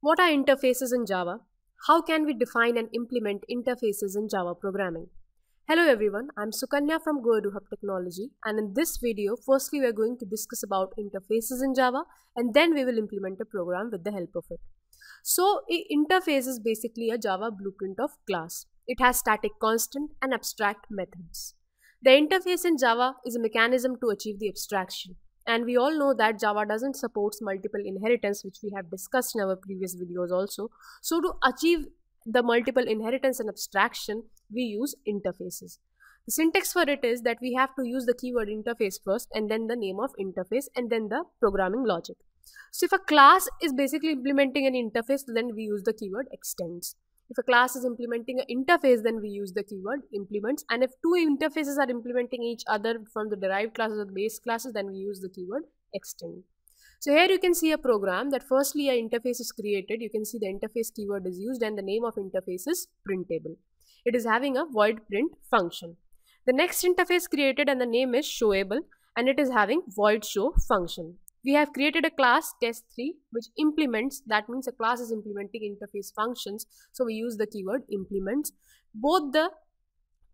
What are interfaces in Java? How can we define and implement interfaces in Java programming? Hello everyone, I'm Sukanya from Goedu Hub Technology and in this video, firstly we're going to discuss about interfaces in Java and then we will implement a program with the help of it. So, interface is basically a Java blueprint of class. It has static constant and abstract methods. The interface in Java is a mechanism to achieve the abstraction and we all know that Java doesn't supports multiple inheritance which we have discussed in our previous videos also. So to achieve the multiple inheritance and abstraction we use interfaces. The syntax for it is that we have to use the keyword interface first and then the name of interface and then the programming logic. So if a class is basically implementing an interface then we use the keyword extends. If a class is implementing an interface, then we use the keyword implements. And if two interfaces are implementing each other from the derived classes or the base classes, then we use the keyword extend. So here you can see a program that firstly an interface is created. You can see the interface keyword is used and the name of interface is printable. It is having a void print function. The next interface created and the name is showable and it is having void show function we have created a class test3 which implements that means a class is implementing interface functions so we use the keyword implements both the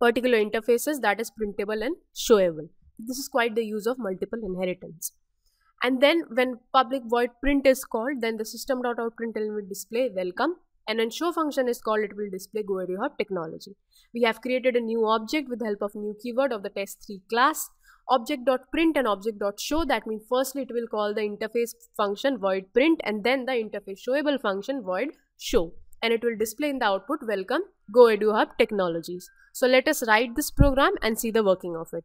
particular interfaces that is printable and showable this is quite the use of multiple inheritance and then when public void print is called then the system.outprintln will display welcome and when show function is called it will display go hub technology we have created a new object with the help of new keyword of the test3 class object.print and object.show that means firstly it will call the interface function void print and then the interface showable function void show and it will display in the output welcome go edu hub technologies so let us write this program and see the working of it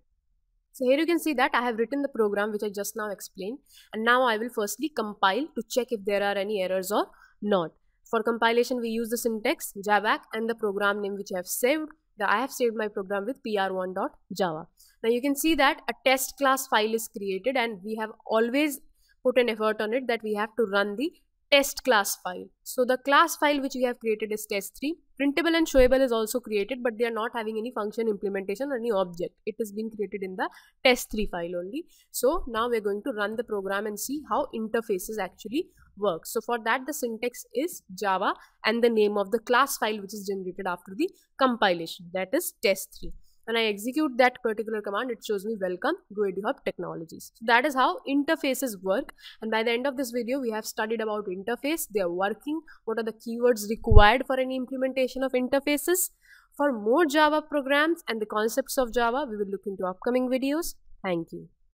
so here you can see that I have written the program which I just now explained and now I will firstly compile to check if there are any errors or not. For compilation we use the syntax, javac and the program name which I have saved I have saved my program with pr1.java. Now you can see that a test class file is created and we have always put an effort on it that we have to run the test class file. So the class file which we have created is test3. Printable and showable is also created but they are not having any function implementation or any object. It is being created in the test3 file only. So now we're going to run the program and see how interfaces actually work. So for that the syntax is java and the name of the class file which is generated after the compilation that is test3 when I execute that particular command, it shows me welcome GUID Technologies. So that is how interfaces work. And by the end of this video, we have studied about interface, they are working, what are the keywords required for any implementation of interfaces. For more Java programs and the concepts of Java, we will look into upcoming videos. Thank you.